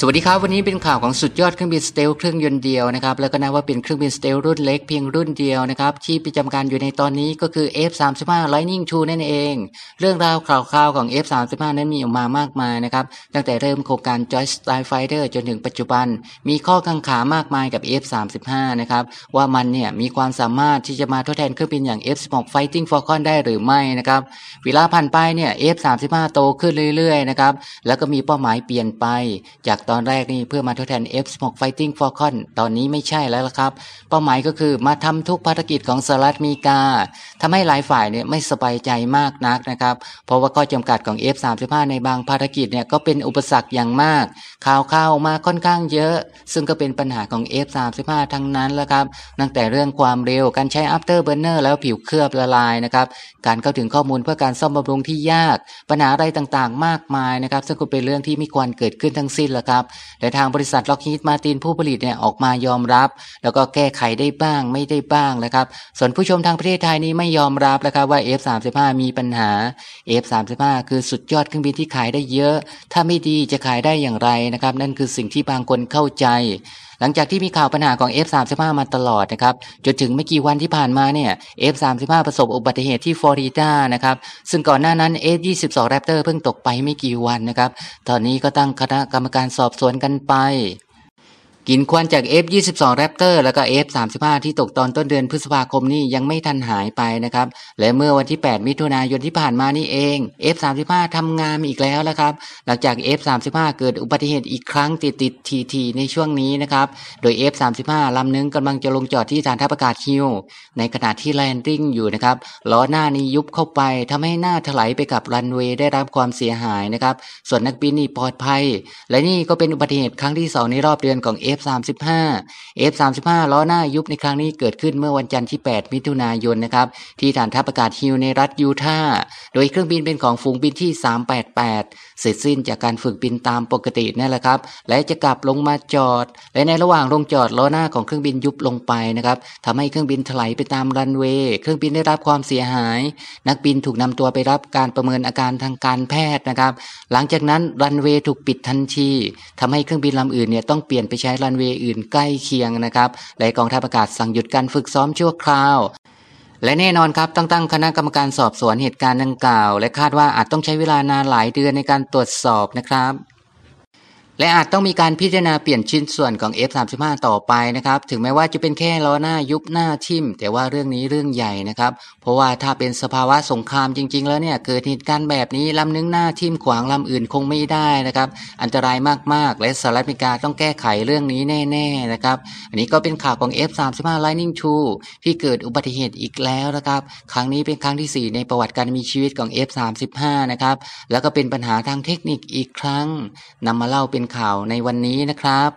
สวัสดีครับ วันนี้เป็นข่าวของสุดยอดเครื่องบินสเตลเครื่องยนต์เดียวนะครับแล้วก็นับว่าเป็นเครื่องบินสเตลรุ่นเล็กเพียงรุ่นเดียวนะครับที่ประจำการอยู่ในตอนนี้ก็คือ F35 Lightning II นั่นเอง เรื่องราวข่าวคราวของ F35 นั้นมีออกมามากมายนะครับตั้งแต่เริ่มโครงการ Joint Starfighter จนถึงปัจจุบันมีข้อกังขามากมายกับ F35 นะครับว่ามันเนี่ยมีความสามารถที่จะมาทดแทนเครื่องบินอย่าง F16 Fighting Falcon ได้หรือไม่นะครับเวลาผ่านไปเนี่ย F35 โตขึ้นเรื่อยๆนะครับแล้วก็มีเป้าหมายเปลี่ยนไปจากตอนแรกนี่เพื่อมาทดแทน F16 Fighting Falcon ตอนนี้ไม่ใช่แล้วละครับ เป้าหมายก็คือมาทำทุกภารกิจของสหรัฐอเมริกาทำให้หลายฝ่ายเนี่ยไม่สบายใจมากนักนะครับ เพราะว่าข้อจำกัดของ F35 ในบางภารกิจเนี่ยก็เป็นอุปสรรคอย่างมากข่าวข้าวมาค่อนข้างเยอะ ซึ่งก็เป็นปัญหาของ F35 ทั้งนั้นแล้วครับตั้งแต่เรื่องความเร็วการใช้ after burner แล้วผิวเคลือบละลายนะครับการเข้าถึงข้อมูลเพื่อการซ่อมบำรุงที่ยาก ปัญหาอะไรต่างๆ มากมายนะครับซึ่งก็เป็นเรื่องที่ไม่ควรเกิดขึ้นทั้งสิ้นและครับแต่ทางบริษัทล็อกฮีทมาตินผู้ผลิตเนี่ยออกมายอมรับ แล้วก็แก้ไขได้บ้างไม่ได้บ้างนะครับส่วนผู้ชมทางประเทศไทยนี้ไม่ยอมรับนะครับว่า F35 มีปัญหา F35 คือสุดยอดเครื่องบินที่ขายได้เยอะ ถ้าไม่ดีจะขายได้อย่างไรนะครับนั่นคือสิ่งที่บางคนเข้าใจ หลังจากที่มีข่าวปัญหาของ F35 มาตลอดนะครับจนถึงไม่กี่วันที่ผ่านมาเนี่ย F35 ประสบอุบัติเหตุที่ฟลอริดานะครับซึ่งก่อนหน้านั้น F22 Raptor เพิ่งตกไปไม่กี่วันนะครับตอนนี้ก็ตั้งคณะกรรมการสอบสวนกันไปกินควันจาก F22 Raptor แล้วก็ F35 ที่ตกตอนต้นเดือนพฤษภาคมนี่ยังไม่ทันหายไปนะครับ และเมื่อวันที่ 8 มิถุนายนที่ผ่านมานี่เอง F35 ทำงานอีกแล้วนะครับ หลังจาก F35 เกิดอุบัติเหตุอีกครั้งติดติดทีทีในช่วงนี้นะครับ โดย F35 ลำนึงกำลังจะลงจอดที่ฐานทัพอากาศคิวในขณะที่แลนดิ้งอยู่นะครับล้อหน้านี้ยุบเข้าไปทำให้หน้าถลายไปกับรันเวย์ได้รับความเสียหายนะครับส่วนนักบินนี่ปลอดภัย และนี่ก็เป็นอุบัติเหตุครั้งที่ 2 ในรอบเดือนของ F F35 F35 ล้อหน้ายุบในครั้งนี้เกิดขึ้นเมื่อวันจันทร์ที่ 8 มิถุนายนนะครับที่ฐานทัพอากาศฮิวในรัฐยูทาห์โดยเครื่องบินเป็นของฝูงบินที่ 388 เสร็จสิ้นจากการฝึกบินตามปกตินั่นแหละครับและจะกลับลงมาจอด และในระหว่างลงจอดล้อหน้าของเครื่องบินยุบลงไปนะครับทำให้เครื่องบินถลายไปตามรันเวย์ เครื่องบินได้รับความเสียหาย นักบินถูกนำตัวไปรับการประเมินอาการทางการแพทย์นะครับหลังจากนั้นรันเวย์ถูกปิดทันทีทำให้เครื่องบินลำอื่นเนี่ยต้องเปลี่ยนไปใช้รัันเวย์อื่นใกล้เคียงนะครับ และกองทัพอากาศสั่งหยุดการฝึกซ้อมชั่วคราว และแน่นอนครับต้องตั้งคณะกรรมการสอบสวนเหตุการณ์ดังกล่าว และคาดว่าอาจต้องใช้เวลานานหลายเดือนในการตรวจสอบนะครับและอาจต้องมีการพิจารณาเปลี่ยนชิ้นส่วนของ F35 ต่อไปนะครับถึงแม้ว่าจะเป็นแค่ ล้อหน้ายุบหน้าทิมแต่ว่าเรื่องนี้เรื่องใหญ่นะครับเพราะว่าถ้าเป็นสภาวะสงครามจริงๆ แล้วเนี่ย เกิดเหตุการณ์แบบนี้ ลำนึงหน้าทิมขวางลำอื่นคงไม่ได้นะครับอันตรายมากๆ และสหรัฐอเมริกา ต้องแก้ไขเรื่องนี้แน่ๆนะครับอันนี้ก็เป็นข่าวของ F35 Lightning II ที่เกิดอุบัติเหตุอีกแล้วนะครับครั้งนี้เป็นครั้งที่ 4 ในประวัติการมีชีวิตของ F35 นะครับแล้วก็เป็นปัญหาทางเทคนิคอีกครั้งนำมาเล่าเป็นข่าวในวันนี้นะครับ